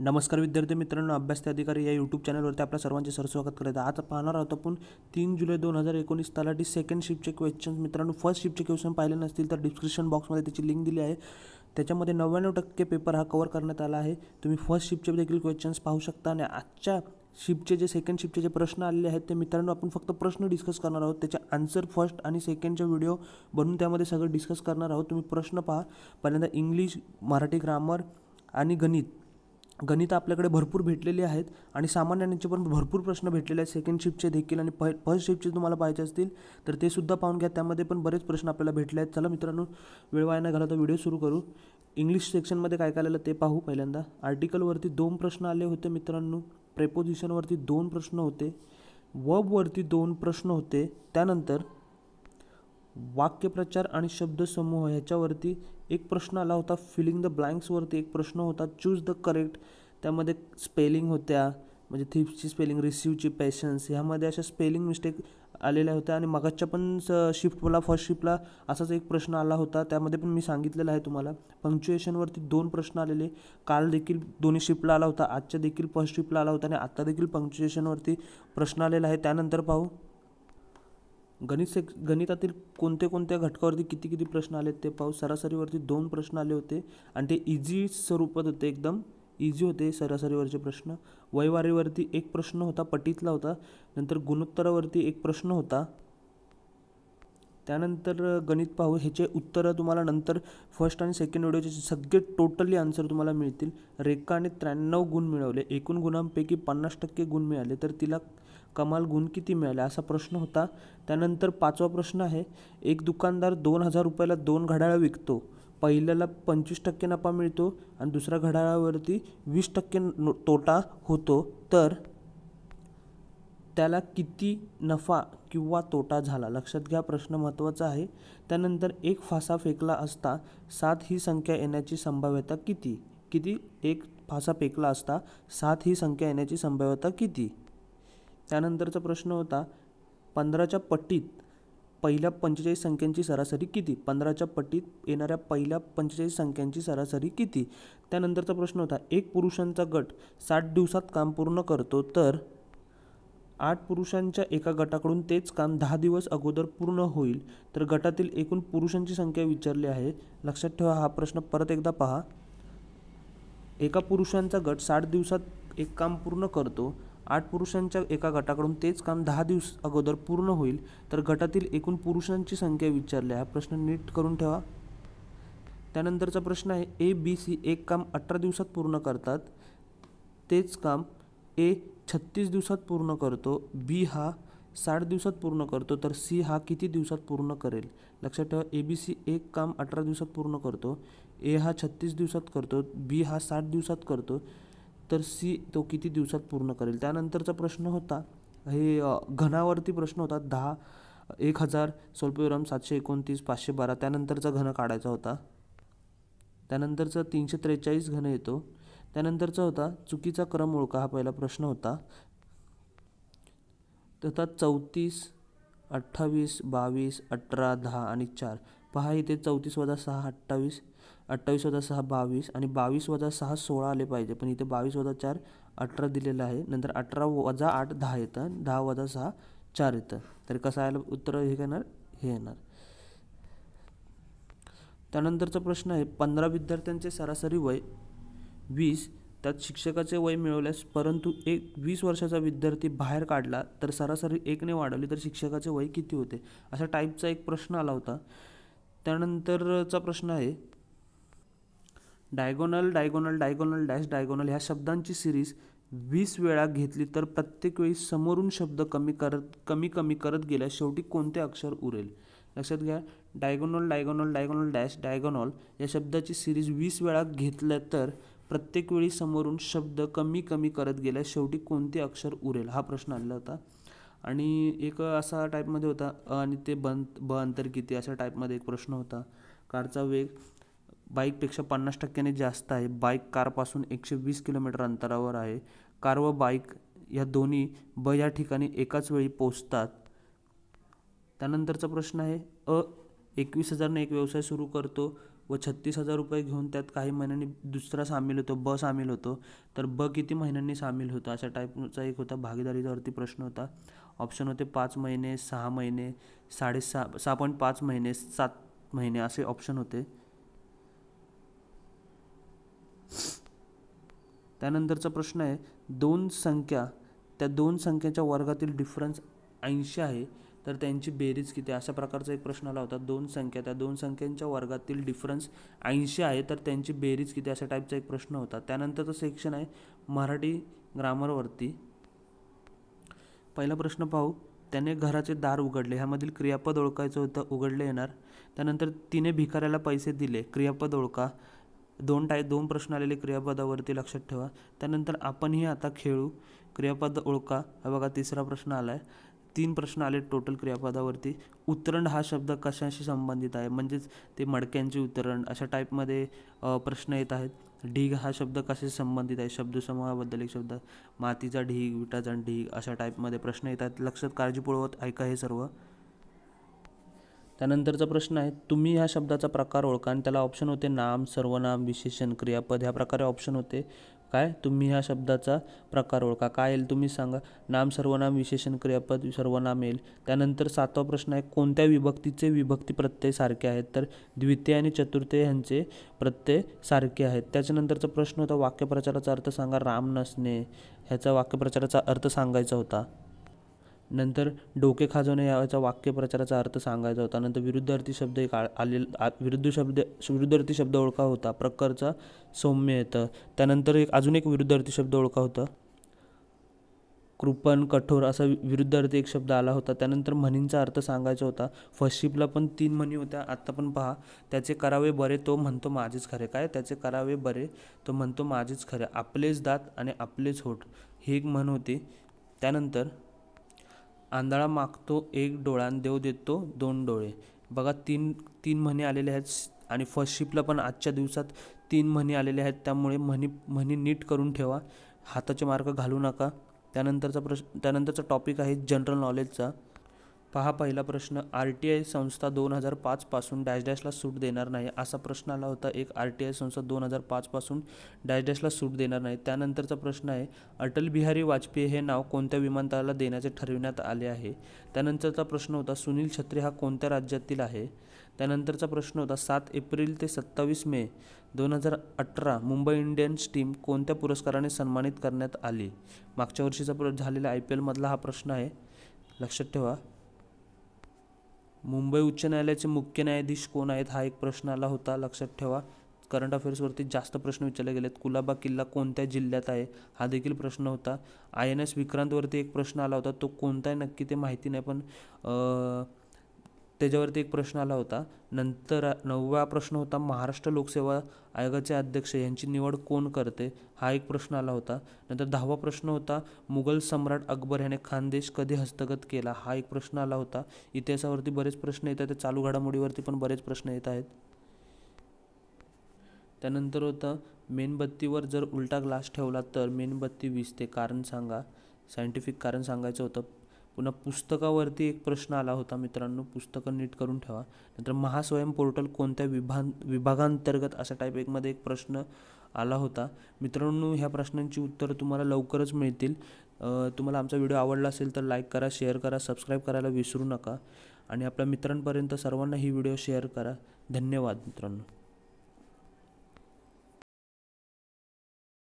नमस्कार विद्यार्थी मित्रांनो अभ्यास अधिकारी या यूट्यूब चॅनलवरती आपल्या सर्वांचे सरस्वागत करत आहे आज पाहणार आहोत आपण तीन जुलै दोन हजार एकोणीस तलाठी सेकंड शिफ्टचे क्वेश्चन्स मित्रांनो फर्स्ट शिफ्टचे क्वेश्चन पाहिले नसतील तर डिस्क्रिप्शन बॉक्समध्ये त्याची लिंक दिली आहे त्याच्यामध्ये नव्याण्णव टक्के पेपर हा कवर करण्यात आला आहे तुम्ही फर्स्ट शिफ्टचे देखील क्वेश्चन्स पाहू शकता आणि आजच्या शिफ्टचे जे सेकंड शिफ्टचे जे प्रश्न आलेले आहेत ते मित्रांनो आपण फक्त प्रश्न डिस्कस करणार आहोत त्याचे आन्सर फर्स्ट आणि सेकंडचे व्हिडिओ बनवून त्यामध्ये सगळं डिस्कस करणार आहोत तुम्ही प्रश्न पहा पहिल्यांदा इंग्लिश मराठी ग्रामर आणि गणित गणितं आपल्याकडे भरपूर भेटलेली आहेत आणि सामान्यांचे पण भरपूर प्रश्न भेटलेले आहेत सेकंड शिफ्टचे देखील आणि फ फर्स्ट शिफ्टचे तुम्हाला पाहिजे असतील तर ते सुद्धा पाहून घ्या त्यामध्ये पण बरेच प्रश्न आपल्याला भेटले आहेत चला मित्रांनो वेळ वाया घाला तर व्हिडिओ सुरू करू इंग्लिश सेक्शनमध्ये काय काय आलेलं ते पाहू पहिल्यांदा आर्टिकलवरती दोन प्रश्न आले होते मित्रांनो प्रेपोजिशनवरती दोन प्रश्न होते वबवरती दोन प्रश्न होते त्यानंतर वाक्यप्रचार आणि शब्दसमूह ह्याच्यावरती एक प्रश्न आला होता फिलिंग द ब्लँक्सवरती एक प्रश्न होता चूज द करेक्ट त्यामध्ये स्पेलिंग होत्या म्हणजे थिप्सची स्पेलिंग रिसिव्हची पॅशन्स ह्यामध्ये अशा स्पेलिंग मिस्टेक आलेल्या होत्या आणि मगाच्या पण शिफ्टला फर्स्ट शिफ्टला असाच एक प्रश्न आला होता त्यामध्ये पण मी सांगितलेला आहे तुम्हाला पंक्च्युएशनवरती दोन प्रश्न आलेले काल देखील दोन्ही शिफ्टला आला होता आजच्या देखील फर्स्ट शिफ्टला आला होता आणि आत्ता देखील पंक्च्युएशनवरती प्रश्न आलेला आहे त्यानंतर पाहू गणित से गणितातील कोणत्या कोणत्या घटकावरती किती किती प्रश्न आले ते पाहू सरासरीवरती दोन प्रश्न आले होते आणि ते इझी स्वरूपात होते एकदम इझी होते सरासरीवरचे प्रश्न वैवारीवरती एक प्रश्न होता पटीतला होता नंतर गुणोत्तरावरती एक प्रश्न होता त्यानंतर गणित पाहू ह्याचे उत्तरं तुम्हाला नंतर फर्स्ट आणि सेकंड व्हिडिओचे सगळे टोटली आन्सर तुम्हाला मिळतील आणि त्र्याण्णव गुण मिळवले एकूण गुणांपैकी पन्नास टक्के गुण मिळाले तर तिला कमाल गुण किती मिळाले असा प्रश्न होता त्यानंतर पाचवा प्रश्न आहे एक दुकानदार दोन हजार रुपयाला दोन घड्याळं विकतो पहिल्याला पंचवीस टक्के नफा मिळतो आणि दुसऱ्या घड्याळावरती वीस टक्के तोटा होतो तर त्याला किती नफा किंवा तोटा झाला लक्षात घ्या प्रश्न महत्त्वाचा आहे त्यानंतर एक फासा फेकला असता सात ही संख्या येण्याची संभाव्यता किती किती एक फासा फेकला असता सात ही संख्या येण्याची संभाव्यता किती त्यानंतरचा प्रश्न होता पंधराच्या पट्टीत पहिल्या पंचेचाळीस संख्यांची सरासरी किती पंधराच्या पट्टीत येणाऱ्या पहिल्या पंचेचाळीस संख्यांची सरासरी किती त्यानंतरचा प्रश्न होता एक पुरुषांचा गट साठ दिवसात काम पूर्ण करतो तर आठ पुरुषांच्या एका गटाकडून तेच काम दहा दिवस अगोदर पूर्ण होईल तर गटातील एकूण पुरुषांची संख्या विचारली आहे लक्षात ठेवा हा प्रश्न परत एकदा पहा एका पुरुषांचा गट साठ दिवसात एक काम पूर्ण करतो आठ पुरुषांच्या एका गटाकडून तेच काम दहा दिवस अगोदर पूर्ण होईल तर गटातील एकूण पुरुषांची संख्या विचारल्या हा प्रश्न नीट करून ठेवा त्यानंतरचा प्रश्न आहे ए बी सी एक काम अठरा दिवसात पूर्ण करतात तेच काम ए छत्तीस दिवसात पूर्ण करतो बी हा साठ दिवसात पूर्ण करतो तर सी हा किती दिवसात पूर्ण करेल लक्षात ठेवा ए बी सी एक काम अठरा दिवसात पूर्ण करतो ए हा छत्तीस दिवसात करतो बी हा साठ दिवसात करतो तर सी तो किती दिवसात पूर्ण करेल त्यानंतरचा प्रश्न होता हे घनावरती प्रश्न होता दहा एक हजार स्वल्पविराम सातशे एकोणतीस पाचशे बारा त्यानंतरचा घन काढायचा होता त्यानंतरचा तीनशे त्रेचाळीस घन येतो त्यानंतरचा होता चुकीचा क्रम ओळखा हा पहिला प्रश्न होता तथा चौतीस अठ्ठावीस बावीस अठरा दहा आणि चार पहा इथे चौतीस वजा सहा अठ्ठावीस अठ्ठावीस वजा सहा बावीस आणि बावीस वजा सहा सोळा आले पाहिजे पण इथे बावीस वजा चार अठरा दिलेलं आहे नंतर अठरा वजा आठ दहा येतं दहा वजा सहा चार येतं तर कसं आलं उत्तर हे येणार हे येणार त्यानंतरचा प्रश्न आहे पंधरा विद्यार्थ्यांचे सरासरी वय वीस त्यात शिक्षकाचे वय मिळवल्यास परंतु एक वीस वर्षाचा विद्यार्थी बाहेर काढला तर सरासरी एकने वाढवली तर शिक्षकाचे वय किती होते अशा टाईपचा एक प्रश्न आला होता त्यानंतरचा प्रश्न आहे diagonal diagonal diagonal dash diagonal ह्या शब्दांची सिरीज वीस वेळा घेतली तर प्रत्येक वेळी समोरून शब्द कमी करत कमी कमी करत गेल्या शेवटी कोणते अक्षर उरेल लक्षात घ्या diagonal diagonal diagonal dash diagonal या शब्दाची सिरीज वीस वेळा घेतल्या तर प्रत्येक वेळी समोरून शब्द कमी कमी करत गेल्या शेवटी कोणते अक्षर उरेल हा प्रश्न आलेला होता आणि एक असा टाईपमध्ये होता अ आणि ते बन ब अंतर किती अशा टाईपमध्ये एक प्रश्न होता कारचा वेग बाईकपेक्षा पन्नास टक्क्याने जास्त आहे बाईक कारपासून एकशे वीस किलोमीटर अंतरावर आहे कार व बाईक या दोन्ही ब या ठिकाणी एकाच वेळी पोचतात त्यानंतरचा प्रश्न आहे अ एकवीस हजारने एक व्यवसाय सुरू करतो व छत्तीस हजार रुपये घेऊन त्यात काही महिन्यांनी दुसरा सामील होतो ब सामील होतो तर ब किती महिन्यांनी सामील होतो अशा टाईपचा एक होता भागीदारीवरती प्रश्न होता ऑप्शन होते पाच महिने सहा महिने साडेसहा सहा पॉईंट पाच महिने सात महिने असे ऑप्शन होते त्यानंतरचा प्रश्न आहे दोन संख्या त्या दोन संख्येच्या वर्गातील डिफरन्स ऐंशी आहे तर त्यांची बेरीज किती अशा प्रकारचा एक प्रश्न आला होता दोन संख्या त्या दोन संख्यांच्या वर्गातील डिफरन्स ऐंशी आहे तर त्यांची बेरीज किती अशा टाईपचा एक प्रश्न होता त्यानंतरचं सेक्शन आहे मराठी ग्रामरवरती पहिला प्रश्न पाहू त्याने घराचे दार उघडले ह्यामधील क्रियापद ओळखायचं होतं उघडले येणार त्यानंतर तिने भिकाऱ्याला पैसे दिले क्रियापद ओळखा दोन टाय दोन प्रश्न आलेले क्रियापदावरती लक्षात ठेवा त्यानंतर आपणही आता खेळू क्रियापद ओळखा हा बघा तिसरा प्रश्न आला आहे तीन प्रश्न आले टोटल क्रियापदावरती उतरण हा शब्द कशाशी संबंधित आहे म्हणजेच ते मडक्यांचे उतरण अशा टाईपमध्ये प्रश्न येत आहेत ढीग हा शब्द कशाशी संबंधित आहे शब्दसमूहाबद्दल एक शब्द मातीचा ढीग विटाचा ढीग अशा टाईपमध्ये प्रश्न येतात लक्षात काळजीपूर्वक ऐका हे सर्व त्यानंतरचा प्रश्न आहे तुम्ही ह्या शब्दाचा प्रकार ओळखा आणि त्याला ऑप्शन होते नाम सर्वनाम विशेषण क्रियापद ह्या प्रकारे ऑप्शन होते काय तुम्ही ह्या शब्दाचा प्रकार ओळखा काय येईल तुम्ही सांगा नाम सर्वनाम विशेषण क्रियापद सर्वनाम येईल त्यानंतर सातवा प्रश्न आहे कोणत्या विभक्तीचे विभक्ती प्रत्यय सारखे आहेत तर द्वितीय आणि चतुर्थी ह्यांचे प्रत्यय सारखे आहेत त्याच्यानंतरचा प्रश्न होता वाक्यप्रचाराचा अर्थ सांगा राम नसणे ह्याचा वाक्यप्रचाराचा अर्थ सांगायचा होता नंतर डोके खाजवणे याचा वाक्यप्रचाराचा अर्थ सांगायचा होता नंतर विरुद्धार्थी शब्द एक आलेला विरुद्ध शब्द विरुद्धार्थी शब्द ओळखा होता प्रकारचा सौम्य येतं त्यानंतर एक अजून एक विरुद्धार्थी शब्द ओळखा होता कृपण कठोर असा विरुद्धार्थी एक शब्द आला होता त्यानंतर म्हणींचा अर्थ सांगायचा होता फशिपला पण तीन म्हणी होत्या आत्ता पण पहा त्याचे करावे बरे तो म्हणतो माझेच खरे काय त्याचे करावे बरे तो म्हणतो माझेच खरे आपलेच दात आणि आपलेच होठ ही एक म्हण होती त्यानंतर आंधळा मागतो एक डोळा देव देतो दोन डोळे बघा तीन तीन म्हणी आलेले आहेत आणि फर्स्ट शिपला पण आजच्या दिवसात तीन म्हणी आलेले आहेत त्यामुळे म्हणी म्हणी नीट करून ठेवा हाताचे मार्क घालू नका त्यानंतरचा प्रश्न त्यानंतरचा टॉपिक आहे जनरल नॉलेजचा पहा पहिला प्रश्न आर टी आय संस्था दोन हजार पाचपासून डॅश डॅशला सूट देणार नाही असा प्रश्न आला होता एक आर टी आय संस्था दोन हजार पाचपासून डॅश डॅशला सूट देणार नाही त्यानंतरचा प्रश्न आहे अटल बिहारी वाजपेयी हे नाव कोणत्या विमानतळाला देण्याचे ठरविण्यात आले आहे त्यानंतरचा प्रश्न होता सुनील छत्री हा कोणत्या राज्यातील आहे त्यानंतरचा प्रश्न होता सात एप्रिल ते सत्तावीस मे दोन हजार अठरा मुंबई इंडियन्स टीम कोणत्या पुरस्काराने सन्मानित करण्यात आली मागच्या वर्षीचा प्र झालेला आय पी एलमधला हा प्रश्न आहे लक्षात ठेवा मुंबई उच्च न्यायालयाचे मुख्य न्यायाधीश कोण आहेत हा एक प्रश्न आला होता लक्षात ठेवा करंट अफेअर्सवरती जास्त प्रश्न विचारले गेलेत कुलाबा किल्ला कोणत्या जिल्ह्यात आहे हा देखील प्रश्न होता आय एन एस विक्रांतवरती एक प्रश्न आला होता तो कोणता नक्की ते माहिती नाही पण त्याच्यावरती एक प्रश्न आला होता नंतर नववा प्रश्न होता महाराष्ट्र लोकसेवा आयोगाचे अध्यक्ष यांची निवड कोण करते हा एक प्रश्न आला होता नंतर दहावा प्रश्न होता मुघल सम्राट अकबर याने खानदेश कधी हस्तगत केला हा एक प्रश्न आला होता इतिहासावरती बरेच प्रश्न येतात त्या चालू घडामोडीवरती पण बरेच प्रश्न येत आहेत त्यानंतर होतं मेणबत्तीवर जर उलटा ग्लास ठेवला तर मेणबत्ती विसते कारण सांगा सायंटिफिक कारण सांगायचं होतं पुन्हा पुस्तकावरती एक प्रश्न आला होता मित्रांनो पुस्तकं नीट करून ठेवा नंतर महास्वयं पोर्टल कोणत्या विभा विभागांतर्गत असा टाईप एकमध्ये एक प्रश्न आला होता मित्रांनो ह्या प्रश्नांची उत्तरं तुम्हाला लवकरच मिळतील तुम्हाला आमचा व्हिडिओ आवडला असेल तर लाईक करा शेअर करा सबस्क्राईब करायला विसरू नका आणि आपल्या मित्रांपर्यंत सर्वांना ही व्हिडिओ शेअर करा धन्यवाद मित्रांनो